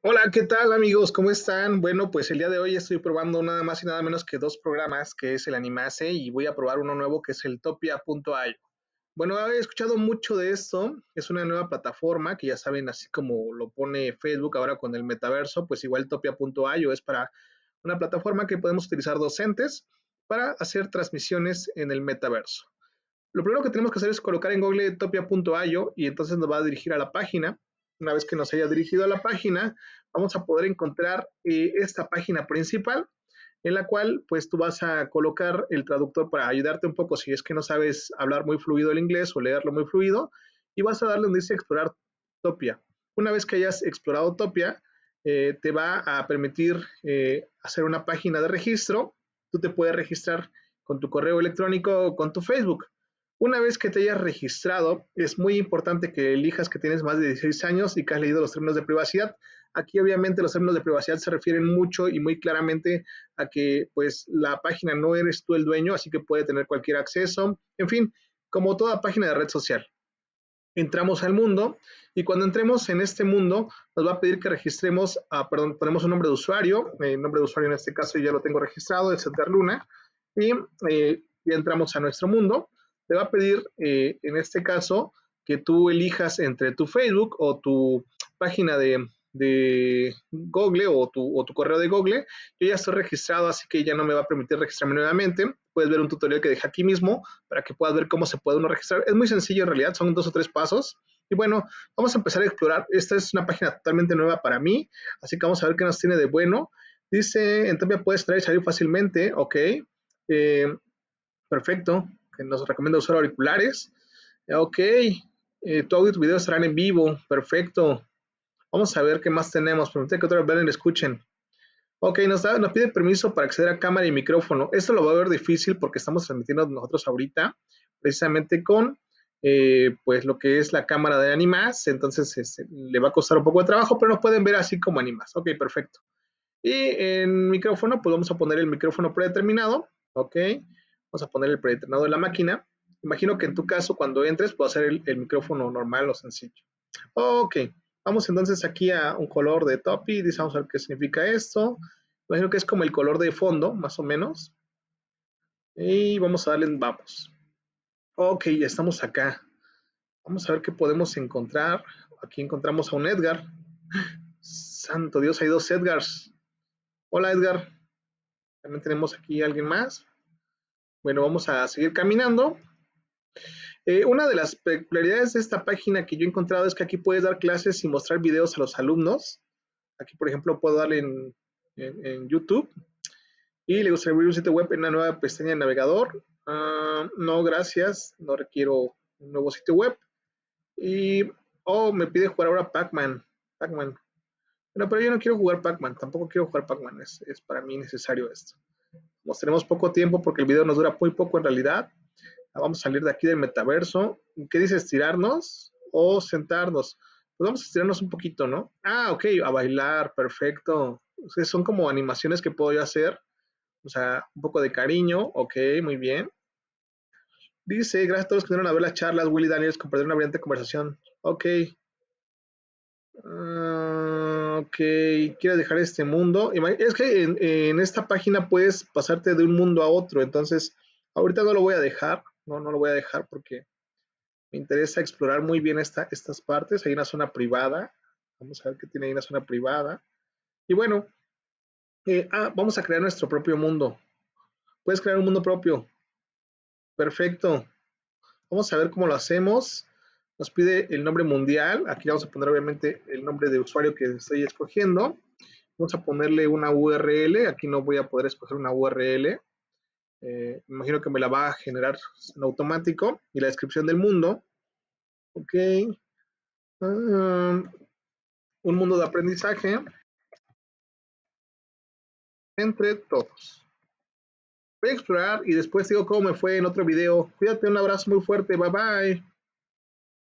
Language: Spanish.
Hola, ¿qué tal amigos? ¿Cómo están? Bueno, pues el día de hoy estoy probando nada más y nada menos que dos programas, que es el Animase y voy a probar uno nuevo que es el Topia.io. Bueno, he escuchado mucho de esto, es una nueva plataforma que ya saben, así como lo pone Facebook ahora con el metaverso, pues igual Topia.io es para una plataforma que podemos utilizar docentes para hacer transmisiones en el metaverso. Lo primero que tenemos que hacer es colocar en Google topia.io y entonces nos va a dirigir a la página una vez que nos haya dirigido a la página, vamos a poder encontrar eh, esta página principal en la cual pues tú vas a colocar el traductor para ayudarte un poco si es que no sabes hablar muy fluido el inglés o leerlo muy fluido y vas a darle donde dice explorar Topia. Una vez que hayas explorado Topia, eh, te va a permitir eh, hacer una página de registro. Tú te puedes registrar con tu correo electrónico o con tu Facebook. Una vez que te hayas registrado, es muy importante que elijas que tienes más de 16 años y que has leído los términos de privacidad. Aquí obviamente los términos de privacidad se refieren mucho y muy claramente a que pues la página no eres tú el dueño, así que puede tener cualquier acceso. En fin, como toda página de red social. Entramos al mundo y cuando entremos en este mundo nos va a pedir que registremos, perdón, ponemos un nombre de usuario, el eh, nombre de usuario en este caso ya lo tengo registrado, es Center Luna, y eh, entramos a nuestro mundo te va a pedir, eh, en este caso, que tú elijas entre tu Facebook o tu página de, Google o tu, correo de Google. Yo ya estoy registrado, así que ya no me va a permitir registrarme nuevamente. Puedes ver un tutorial que deja aquí mismo para que puedas ver cómo se puede uno registrar. Es muy sencillo en realidad, son dos o tres pasos. Y bueno, vamos a empezar a explorar. Esta es una página totalmente nueva para mí, así que vamos a ver qué nos tiene de bueno. Dice, entonces puedes traer y salir fácilmente, ok. Eh, perfecto nos recomienda usar auriculares. Eh, ok, eh, tu audio y tu video estarán en vivo, perfecto. Vamos a ver qué más tenemos, permite que otra vez y escuchen. Ok, nos, nos pide permiso para acceder a cámara y micrófono. Esto lo va a ver difícil porque estamos transmitiendo nosotros ahorita, precisamente con eh, pues lo que es la cámara de Animas, entonces este, le va a costar un poco de trabajo, pero nos pueden ver así como Animas. Ok, perfecto. Y en micrófono, pues vamos a poner el micrófono predeterminado, ok. Vamos a poner el predeterminado de la máquina. Imagino que en tu caso, cuando entres, puedo hacer el, micrófono normal o sencillo. Ok, vamos entonces aquí a un color de topi. Vamos a ver qué significa esto. Imagino que es como el color de fondo, más o menos. Y vamos a darle en vamos. Ok, ya estamos acá. Vamos a ver qué podemos encontrar. Aquí encontramos a un Edgar. Santo Dios, hay dos Edgars. Hola Edgar. También tenemos aquí a alguien más. Bueno, vamos a seguir caminando. Eh, una de las peculiaridades de esta página que yo he encontrado es que aquí puedes dar clases y mostrar videos a los alumnos. Aquí, por ejemplo, puedo darle en, YouTube. Y le gusta abrir un sitio web en una nueva pestaña de navegador. Ah, no, gracias. No requiero un nuevo sitio web. Y, oh, me pide jugar ahora Pac-Man. Pac-Man. pero yo no quiero jugar Pac-Man. Tampoco quiero jugar Pac-Man. es para mí necesario esto. Nos tenemos poco tiempo porque el video nos dura muy poco en realidad. Ah, vamos a salir de aquí del metaverso. ¿Qué dice estirarnos o sentarnos? Pues vamos a estirarnos un poquito, ¿no? Ah, ok, a bailar, perfecto. son como animaciones que puedo yo hacer. O sea, un poco de cariño, ok, muy bien. Dice, gracias a todos los que vinieron a ver las charlas, Willy Daniels, compartir una brillante conversación. Ok, Ah, ok, quieres dejar este mundo. Es que en, esta página puedes pasarte de un mundo a otro, entonces ahorita no lo voy a dejar, no, no lo voy a dejar porque me interesa explorar muy bien estas partes. Hay una zona privada, vamos a ver que tiene ahí una zona privada. Y bueno, eh, ah, vamos a crear nuestro propio mundo. Puedes crear un mundo propio. Perfecto. Vamos a ver cómo lo hacemos. Nos pide el nombre mundial. Aquí vamos a poner obviamente el nombre de usuario que estoy escogiendo. Vamos a ponerle una URL. Aquí no voy a poder escoger una URL. Eh, imagino que me la va a generar en automático. Y la descripción del mundo. Ok. Ah, un mundo de aprendizaje entre todos. Voy a explorar y después digo cómo me fue en otro video. Cuídate, un abrazo muy fuerte. Bye bye.